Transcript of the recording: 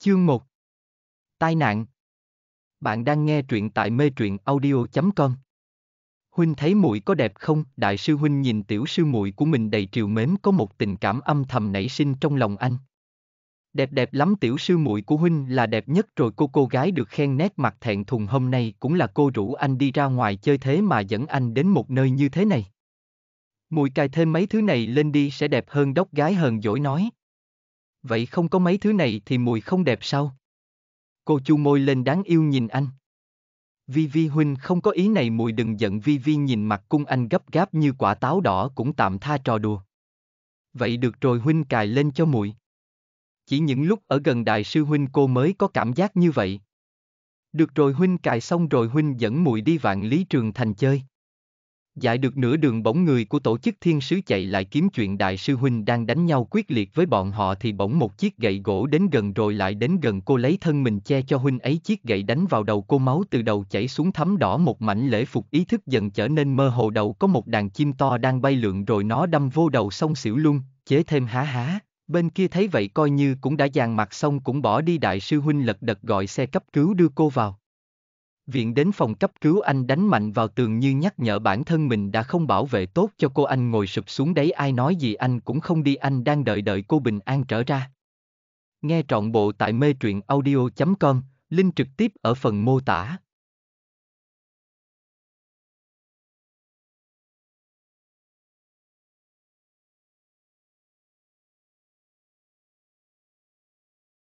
Chương 1 Tai nạn Bạn đang nghe truyện tại mê truyện audio.com Huynh thấy muội có đẹp không? Đại sư Huynh nhìn tiểu sư muội của mình đầy triều mến có một tình cảm âm thầm nảy sinh trong lòng anh. Đẹp đẹp lắm tiểu sư muội của Huynh là đẹp nhất rồi cô cô gái được khen nét mặt thẹn thùng hôm nay cũng là cô rủ anh đi ra ngoài chơi thế mà dẫn anh đến một nơi như thế này. Mùi cài thêm mấy thứ này lên đi sẽ đẹp hơn đốc gái hờn dỗi nói vậy không có mấy thứ này thì mùi không đẹp sao? Cô chu môi lên đáng yêu nhìn anh. Vi Vi huynh không có ý này mùi đừng giận Vi Vi nhìn mặt cung anh gấp gáp như quả táo đỏ cũng tạm tha trò đùa. Vậy được rồi huynh cài lên cho mùi. Chỉ những lúc ở gần đại sư huynh cô mới có cảm giác như vậy. Được rồi huynh cài xong rồi huynh dẫn mùi đi vạn lý trường thành chơi. Giải được nửa đường bỗng người của tổ chức thiên sứ chạy lại kiếm chuyện đại sư huynh đang đánh nhau quyết liệt với bọn họ thì bỗng một chiếc gậy gỗ đến gần rồi lại đến gần cô lấy thân mình che cho huynh ấy chiếc gậy đánh vào đầu cô máu từ đầu chảy xuống thấm đỏ một mảnh lễ phục ý thức dần trở nên mơ hồ đầu có một đàn chim to đang bay lượn rồi nó đâm vô đầu xong xỉu luôn, chế thêm há há. Bên kia thấy vậy coi như cũng đã dàn mặt xong cũng bỏ đi đại sư huynh lật đật gọi xe cấp cứu đưa cô vào. Viện đến phòng cấp cứu anh đánh mạnh vào tường như nhắc nhở bản thân mình đã không bảo vệ tốt cho cô anh ngồi sụp xuống đấy ai nói gì anh cũng không đi anh đang đợi đợi cô bình an trở ra. Nghe trọn bộ tại mê truyện audio.com, link trực tiếp ở phần mô tả.